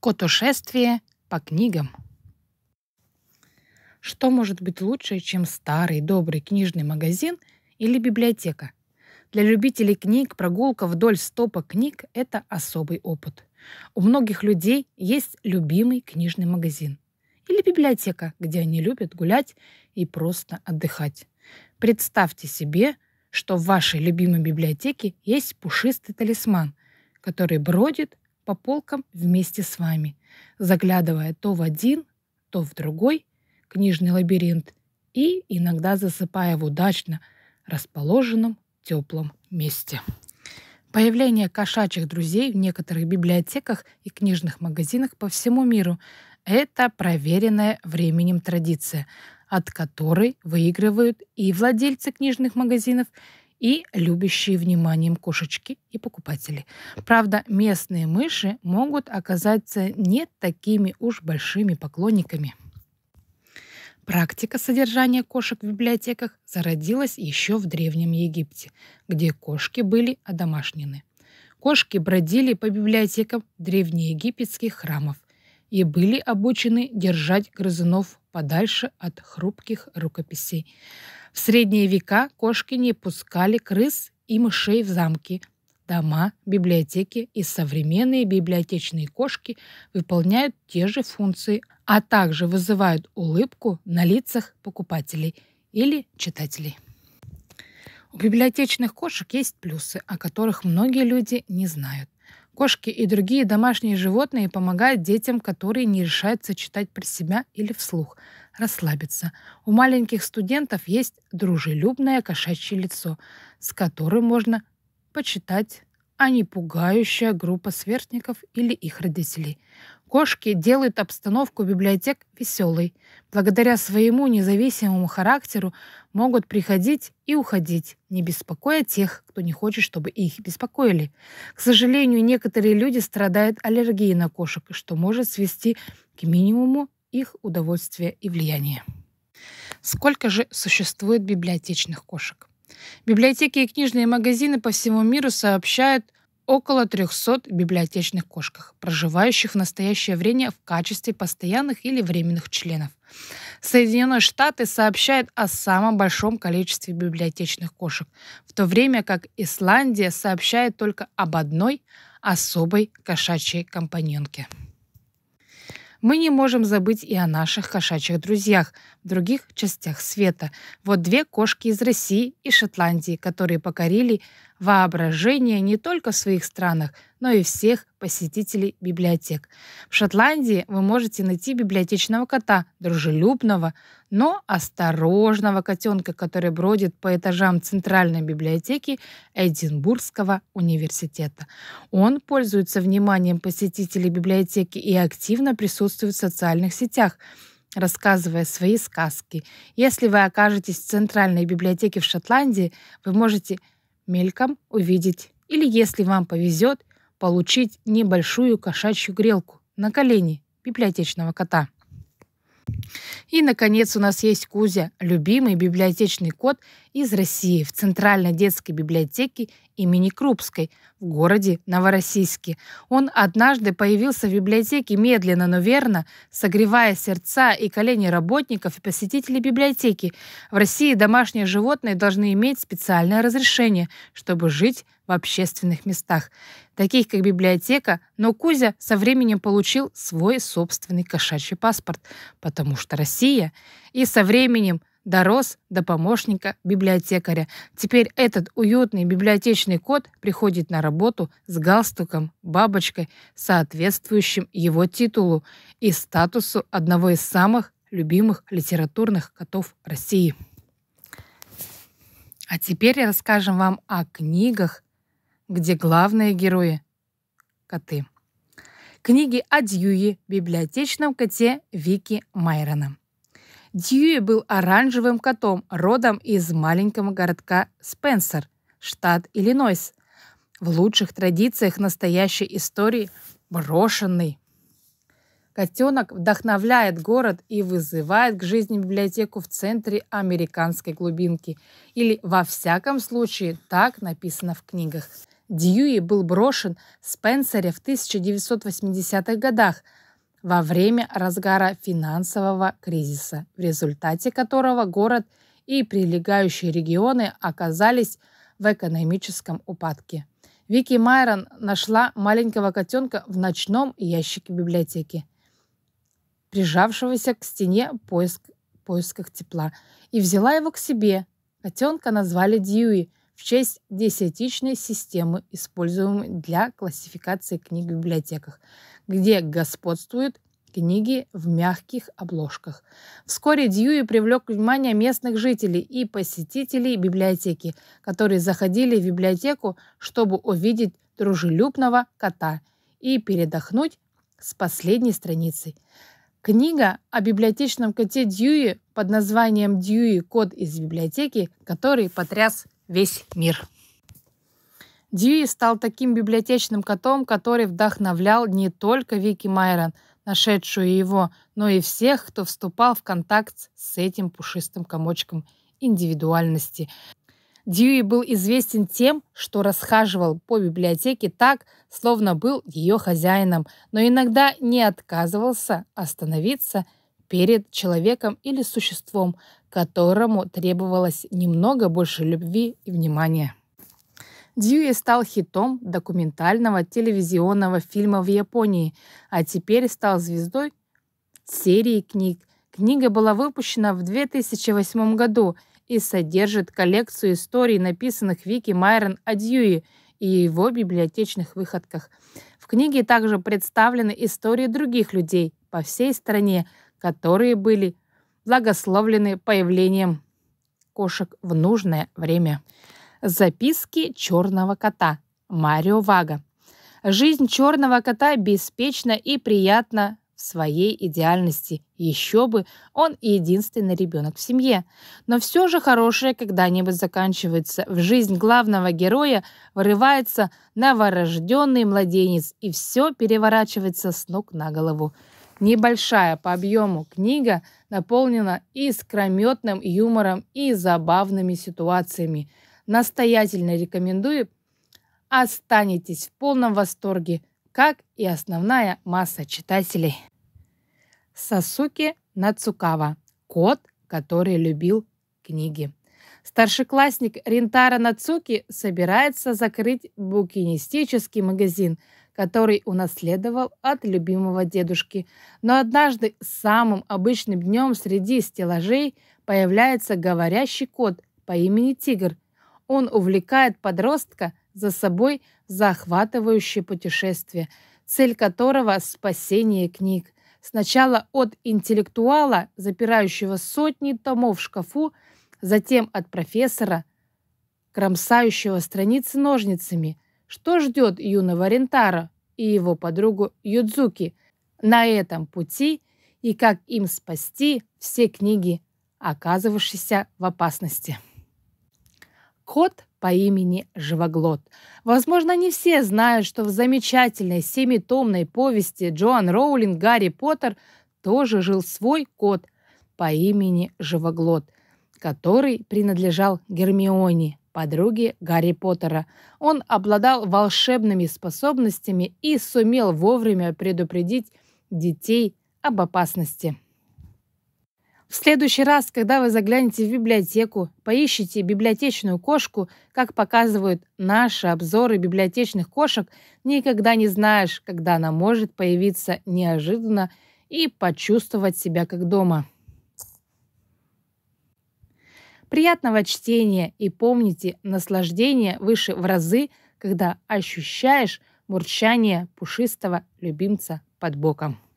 Котошествие по книгам. Что может быть лучше, чем старый добрый книжный магазин или библиотека? Для любителей книг прогулка вдоль стопа книг – это особый опыт. У многих людей есть любимый книжный магазин или библиотека, где они любят гулять и просто отдыхать. Представьте себе, что в вашей любимой библиотеке есть пушистый талисман, который бродит по полкам вместе с вами, заглядывая то в один, то в другой книжный лабиринт и иногда засыпая в удачно расположенном теплом месте. Появление кошачьих друзей в некоторых библиотеках и книжных магазинах по всему миру – это проверенная временем традиция, от которой выигрывают и владельцы книжных магазинов – и любящие вниманием кошечки и покупатели. Правда, местные мыши могут оказаться не такими уж большими поклонниками. Практика содержания кошек в библиотеках зародилась еще в Древнем Египте, где кошки были одомашнены. Кошки бродили по библиотекам древнеегипетских храмов и были обучены держать грызунов подальше от хрупких рукописей. В средние века кошки не пускали крыс и мышей в замки. Дома, библиотеки и современные библиотечные кошки выполняют те же функции, а также вызывают улыбку на лицах покупателей или читателей. У библиотечных кошек есть плюсы, о которых многие люди не знают. Кошки и другие домашние животные помогают детям, которые не решаются читать про себя или вслух – расслабиться. У маленьких студентов есть дружелюбное кошачье лицо, с которым можно почитать, а не пугающая группа сверстников или их родителей. Кошки делают обстановку библиотек веселой. Благодаря своему независимому характеру могут приходить и уходить, не беспокоя тех, кто не хочет, чтобы их беспокоили. К сожалению, некоторые люди страдают аллергией на кошек, что может свести к минимуму их удовольствие и влияние. Сколько же существует библиотечных кошек? Библиотеки и книжные магазины по всему миру сообщают около 300 библиотечных кошках, проживающих в настоящее время в качестве постоянных или временных членов. Соединенные Штаты сообщают о самом большом количестве библиотечных кошек, в то время как Исландия сообщает только об одной особой кошачьей компаньонке. Мы не можем забыть и о наших кошачьих друзьях в других частях света. Вот две кошки из России и Шотландии, которые покорили воображение не только в своих странах, но и всех посетителей библиотек. В Шотландии вы можете найти библиотечного кота, дружелюбного, но осторожного котенка, который бродит по этажам Центральной библиотеки Эдинбургского университета. Он пользуется вниманием посетителей библиотеки и активно присутствует в социальных сетях рассказывая свои сказки. Если вы окажетесь в Центральной библиотеке в Шотландии, вы можете мельком увидеть или, если вам повезет, получить небольшую кошачью грелку на колени библиотечного кота. И, наконец, у нас есть Кузя, любимый библиотечный кот из России в Центральной детской библиотеке имени Крупской в городе Новороссийске. Он однажды появился в библиотеке медленно, но верно, согревая сердца и колени работников и посетителей библиотеки. В России домашние животные должны иметь специальное разрешение, чтобы жить в общественных местах, таких как библиотека, но Кузя со временем получил свой собственный кошачий паспорт, потому что Россия, и со временем дорос до помощника библиотекаря. Теперь этот уютный библиотечный кот приходит на работу с галстуком, бабочкой, соответствующим его титулу и статусу одного из самых любимых литературных котов России. А теперь расскажем вам о книгах, где главные герои – коты. Книги о Дьюи, библиотечном коте Вики Майрона – Дьюи был оранжевым котом, родом из маленького городка Спенсер, штат Иллинойс. В лучших традициях настоящей истории брошенный. Котенок вдохновляет город и вызывает к жизни библиотеку в центре американской глубинки. Или, во всяком случае, так написано в книгах. Дьюи был брошен в Спенсере в 1980-х годах – во время разгара финансового кризиса, в результате которого город и прилегающие регионы оказались в экономическом упадке. Вики Майрон нашла маленького котенка в ночном ящике библиотеки, прижавшегося к стене поиск, в поисках тепла, и взяла его к себе. Котенка назвали Дьюи – в честь десятичной системы, используемой для классификации книг в библиотеках, где господствуют книги в мягких обложках. Вскоре Дьюи привлек внимание местных жителей и посетителей библиотеки, которые заходили в библиотеку, чтобы увидеть дружелюбного кота и передохнуть с последней страницей. Книга о библиотечном коте Дьюи под названием «Дьюи. Кот из библиотеки», который потряс весь мир. Дьюи стал таким библиотечным котом, который вдохновлял не только Вики Майрон, нашедшую его, но и всех, кто вступал в контакт с этим пушистым комочком индивидуальности. Дьюи был известен тем, что расхаживал по библиотеке так, словно был ее хозяином, но иногда не отказывался остановиться перед человеком или существом, которому требовалось немного больше любви и внимания. Дьюи стал хитом документального телевизионного фильма в Японии, а теперь стал звездой серии книг. Книга была выпущена в 2008 году и содержит коллекцию историй, написанных Вики Майрон о Дьюи и его библиотечных выходках. В книге также представлены истории других людей по всей стране, которые были благословлены появлением кошек в нужное время. Записки черного кота. Марио Вага. Жизнь черного кота беспечна и приятна в своей идеальности. Еще бы, он единственный ребенок в семье. Но все же хорошее когда-нибудь заканчивается. В жизнь главного героя вырывается новорожденный младенец, и все переворачивается с ног на голову. Небольшая по объему книга наполнена искрометным юмором и забавными ситуациями. Настоятельно рекомендую. Останетесь в полном восторге, как и основная масса читателей. Сасуки Нацукава. Кот, который любил книги. Старшеклассник Ринтара Нацуки собирается закрыть букинистический магазин – который унаследовал от любимого дедушки. Но однажды самым обычным днем среди стеллажей появляется говорящий кот по имени Тигр. Он увлекает подростка за собой захватывающее путешествие, цель которого – спасение книг. Сначала от интеллектуала, запирающего сотни томов в шкафу, затем от профессора, кромсающего страницы ножницами – что ждет юного Рентара и его подругу Юдзуки на этом пути и как им спасти все книги, оказывавшиеся в опасности. Кот по имени Живоглот. Возможно, не все знают, что в замечательной семитомной повести Джоан Роулинг «Гарри Поттер» тоже жил свой кот по имени Живоглот, который принадлежал Гермионе подруги Гарри Поттера. Он обладал волшебными способностями и сумел вовремя предупредить детей об опасности. В следующий раз, когда вы заглянете в библиотеку, поищите библиотечную кошку, как показывают наши обзоры библиотечных кошек, никогда не знаешь, когда она может появиться неожиданно и почувствовать себя как дома. Приятного чтения и помните, наслаждение выше в разы, когда ощущаешь мурчание пушистого любимца под боком.